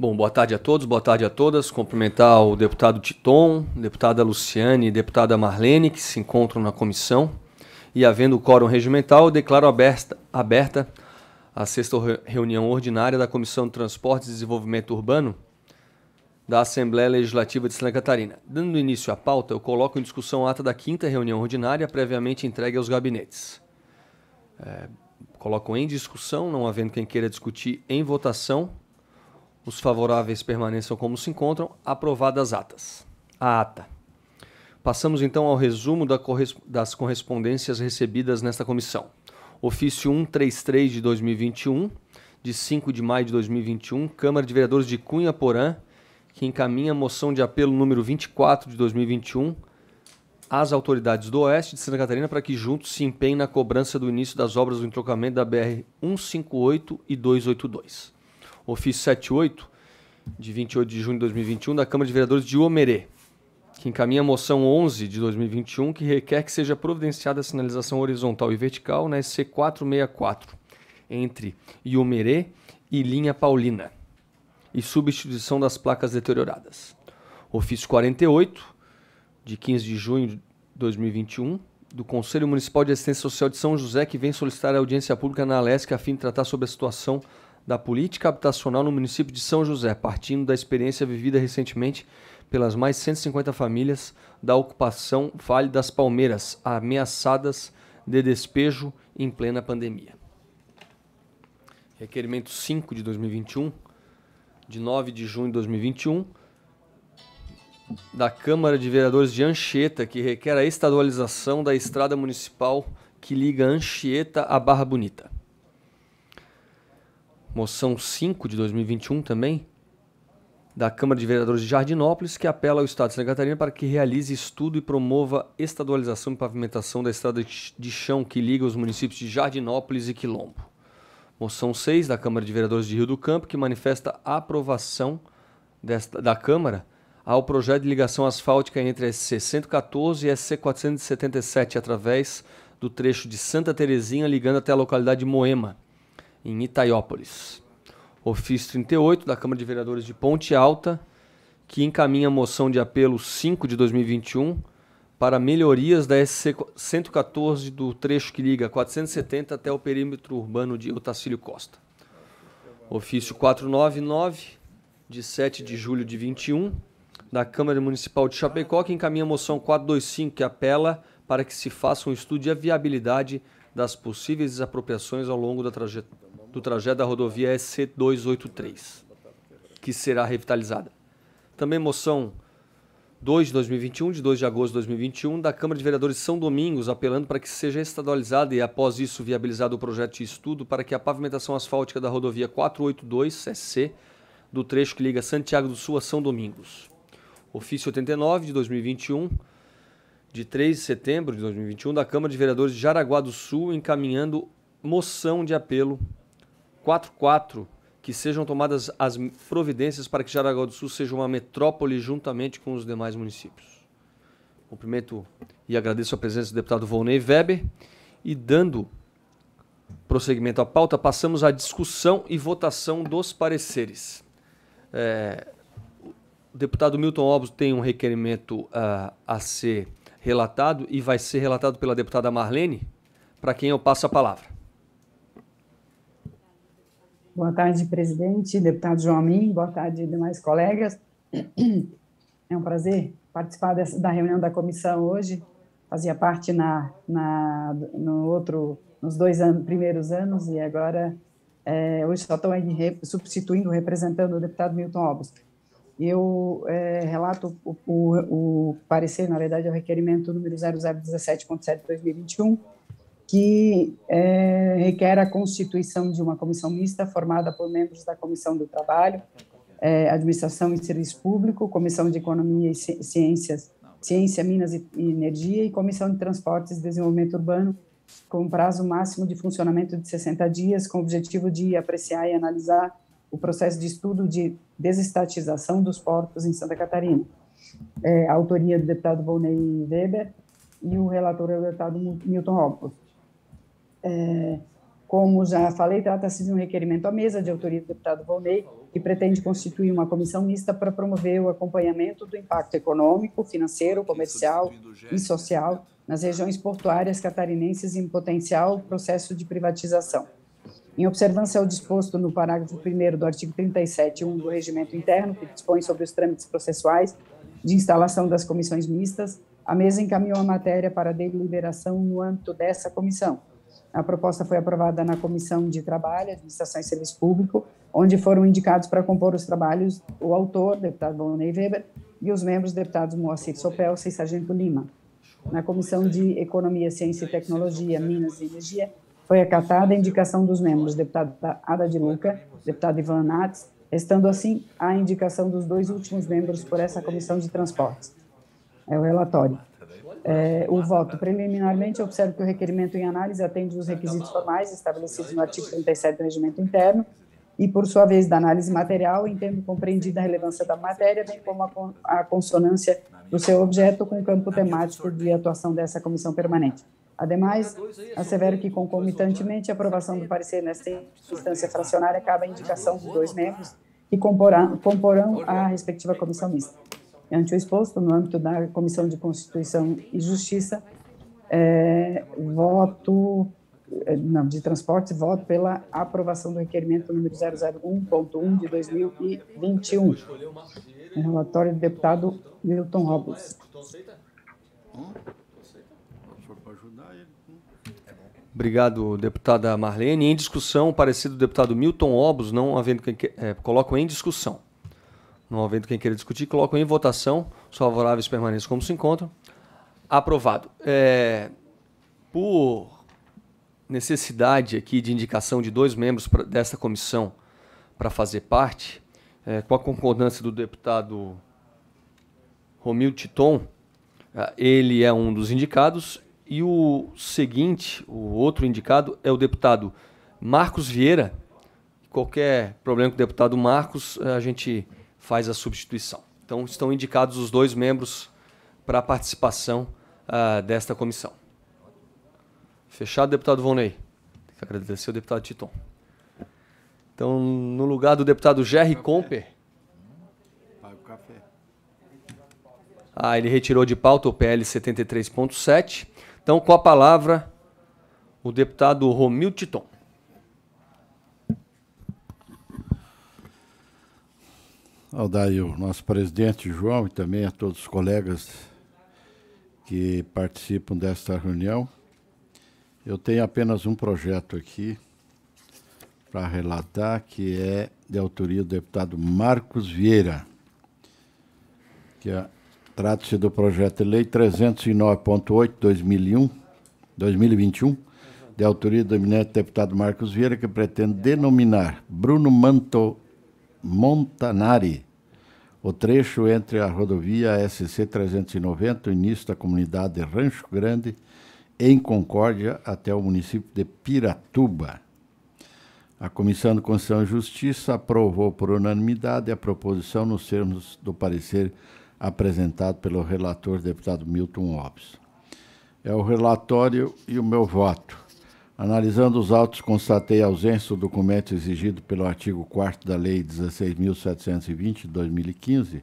Bom, boa tarde a todos, boa tarde a todas. Cumprimentar o deputado Titon, deputada Luciane e deputada Marlene, que se encontram na comissão. E havendo o quórum regimental, eu declaro aberta, aberta a sexta reunião ordinária da Comissão de Transportes e Desenvolvimento Urbano da Assembleia Legislativa de Santa Catarina. Dando início à pauta, eu coloco em discussão a ata da quinta reunião ordinária, previamente entregue aos gabinetes. É, coloco em discussão, não havendo quem queira discutir, em votação. Os favoráveis permaneçam como se encontram. Aprovadas atas. A ata. Passamos então ao resumo das correspondências recebidas nesta comissão. Ofício 133 de 2021, de 5 de maio de 2021, Câmara de Vereadores de Cunha Porã, que encaminha a moção de apelo número 24 de 2021 às autoridades do Oeste de Santa Catarina para que juntos se empenhem na cobrança do início das obras do entrocamento da BR 158 e 282 ofício 78, de 28 de junho de 2021, da Câmara de Vereadores de Omerê, que encaminha a moção 11 de 2021, que requer que seja providenciada a sinalização horizontal e vertical na SC 464, entre Iomerê e Linha Paulina, e substituição das placas deterioradas. Ofício 48, de 15 de junho de 2021, do Conselho Municipal de Assistência Social de São José, que vem solicitar a audiência pública na Alesc a fim de tratar sobre a situação da política habitacional no município de São José, partindo da experiência vivida recentemente pelas mais 150 famílias da ocupação Vale das Palmeiras, ameaçadas de despejo em plena pandemia. Requerimento 5 de 2021, de 9 de junho de 2021, da Câmara de Vereadores de Anchieta, que requer a estadualização da estrada municipal que liga Anchieta à Barra Bonita moção 5 de 2021 também, da Câmara de Vereadores de Jardinópolis, que apela ao Estado de Santa Catarina para que realize estudo e promova estadualização e pavimentação da estrada de chão que liga os municípios de Jardinópolis e Quilombo. Moção 6 da Câmara de Vereadores de Rio do Campo, que manifesta a aprovação desta, da Câmara ao projeto de ligação asfáltica entre a SC 114 e a SC 477, através do trecho de Santa Terezinha, ligando até a localidade de Moema em Itaiópolis. Ofício 38 da Câmara de Vereadores de Ponte Alta, que encaminha a moção de apelo 5 de 2021 para melhorias da SC 114 do trecho que liga 470 até o perímetro urbano de Otacílio Costa. Ofício 499 de 7 de julho de 21 da Câmara Municipal de Chapecó, que encaminha a moção 425 que apela para que se faça um estudo de viabilidade das possíveis desapropriações ao longo da trajetória do trajeto da rodovia SC283, que será revitalizada. Também moção 2 de 2021, de 2 de agosto de 2021, da Câmara de Vereadores de São Domingos, apelando para que seja estadualizada e, após isso, viabilizado o projeto de estudo para que a pavimentação asfáltica da rodovia 482-SC, do trecho que liga Santiago do Sul a São Domingos. Ofício 89 de 2021, de 3 de setembro de 2021, da Câmara de Vereadores de Jaraguá do Sul, encaminhando moção de apelo 4.4 que sejam tomadas as providências para que Jaraguá do Sul seja uma metrópole juntamente com os demais municípios. Cumprimento e agradeço a presença do deputado Volney Weber e dando prosseguimento à pauta, passamos à discussão e votação dos pareceres. É, o deputado Milton Alves tem um requerimento uh, a ser relatado e vai ser relatado pela deputada Marlene, para quem eu passo a palavra. Boa tarde, presidente, deputado João Amin, boa tarde, demais colegas. É um prazer participar dessa, da reunião da comissão hoje. Fazia parte na, na no outro, nos dois anos, primeiros anos e agora é, hoje só estou aí substituindo, representando o deputado Milton Obos. Eu é, relato o, o, o parecer, na verdade, é o requerimento número 0017.7 2021 que é, requer a constituição de uma comissão mista formada por membros da Comissão do Trabalho, é, Administração e Serviço Público, Comissão de Economia e Ciências, Ciência, Minas e Energia e Comissão de Transportes e Desenvolvimento Urbano, com prazo máximo de funcionamento de 60 dias, com o objetivo de apreciar e analisar o processo de estudo de desestatização dos portos em Santa Catarina. É, a autoria do deputado Volney Weber e o relator é o deputado Milton Hopper. É, como já falei, trata-se de um requerimento à mesa de autoria do deputado Volney, que pretende constituir uma comissão mista para promover o acompanhamento do impacto econômico, financeiro, comercial e social nas regiões portuárias catarinenses em potencial processo de privatização. Em observância ao disposto no parágrafo 1 do artigo 37.1 do Regimento Interno, que dispõe sobre os trâmites processuais de instalação das comissões mistas, a mesa encaminhou a matéria para deliberação no âmbito dessa comissão, a proposta foi aprovada na Comissão de Trabalho, Administração e Serviço Público, onde foram indicados para compor os trabalhos o autor, deputado Volney Weber, e os membros, deputados Moacir Sopelsa e Sargento Lima. Na Comissão de Economia, Ciência e Tecnologia, Minas e Energia, foi acatada a indicação dos membros, deputada Ada de Luca, deputado Ivan Nats, restando assim a indicação dos dois últimos membros por essa Comissão de Transportes. É o relatório. É, o voto. Né? Preliminarmente, observo que o requerimento em análise atende os requisitos formais estabelecidos no artigo 37 do Regimento Interno e, por sua vez, da análise material, entendo compreendida a relevância da matéria, bem como a, con a consonância do seu objeto com o campo temático de atuação dessa comissão permanente. Ademais, assevero que, concomitantemente à né? aprovação do parecer nesta instância fracionária, cabe a indicação dos dois né? membros que comporão, comporão a respectiva comissão mista. Ante no âmbito da Comissão de Constituição e Justiça, é, voto, é, não, de transporte, voto pela aprovação do requerimento número 001.1 de 2021. Um relatório do deputado Milton Robles. Obrigado, deputada Marlene. Em discussão, parecido do deputado Milton Obos, não havendo quem que, é, colocam em discussão. Não havendo quem queira discutir, coloco em votação. Os favoráveis permaneçam como se encontram. Aprovado. É, por necessidade aqui de indicação de dois membros pra, dessa comissão para fazer parte, é, com a concordância do deputado Romil Titon, é, ele é um dos indicados, e o seguinte, o outro indicado, é o deputado Marcos Vieira. Qualquer problema com o deputado Marcos, a gente faz a substituição. Então, estão indicados os dois membros para a participação uh, desta comissão. Fechado, deputado Vonei. Tem que agradecer ao deputado Titon. Então, no lugar do deputado Jerry Comper. Paga o café. Ah, ele retirou de pauta o PL 73.7. Então, com a palavra, o deputado Romil Titon. ao Dario, nosso presidente João e também a todos os colegas que participam desta reunião. Eu tenho apenas um projeto aqui para relatar, que é de autoria do deputado Marcos Vieira, que é, trata-se do projeto de lei 309.8 2021, de autoria do eminente deputado Marcos Vieira, que pretende denominar Bruno Mantovani Montanari. O trecho entre a rodovia SC-390, início da comunidade Rancho Grande, em Concórdia, até o município de Piratuba. A Comissão de Constituição e Justiça aprovou por unanimidade a proposição nos termos do parecer apresentado pelo relator deputado Milton Lopes. É o relatório e o meu voto. Analisando os autos, constatei a ausência do documento exigido pelo artigo 4 da Lei 16.720 de 2015,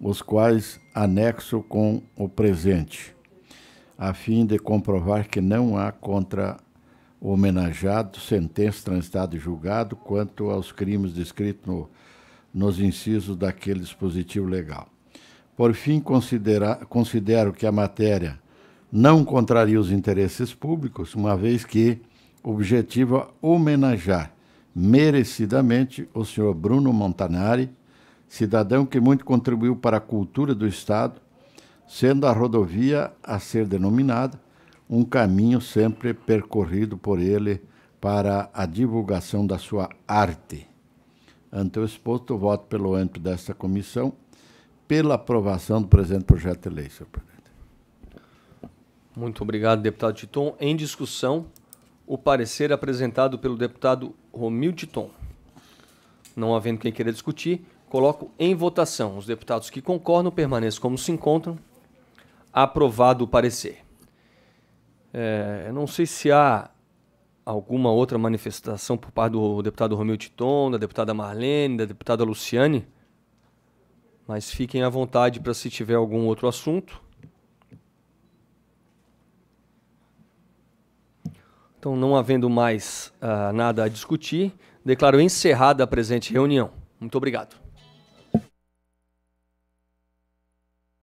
os quais anexo com o presente, a fim de comprovar que não há contra o homenageado sentença transitada e julgado quanto aos crimes descritos no, nos incisos daquele dispositivo legal. Por fim, considero que a matéria não contraria os interesses públicos, uma vez que objetiva é homenagear merecidamente o senhor Bruno Montanari, cidadão que muito contribuiu para a cultura do Estado, sendo a rodovia a ser denominada um caminho sempre percorrido por ele para a divulgação da sua arte. Ante o exposto, voto pelo âmbito desta comissão pela aprovação do presente projeto de lei, senhor presidente. Muito obrigado, deputado Titon. Em discussão, o parecer apresentado pelo deputado Romil Titon. Não havendo quem queira discutir, coloco em votação. Os deputados que concordam permaneçam como se encontram. Aprovado o parecer. É, não sei se há alguma outra manifestação por parte do deputado Romil Titon, da deputada Marlene, da deputada Luciane, mas fiquem à vontade para se tiver algum outro assunto Então, não havendo mais uh, nada a discutir, declaro encerrada a presente reunião. Muito obrigado.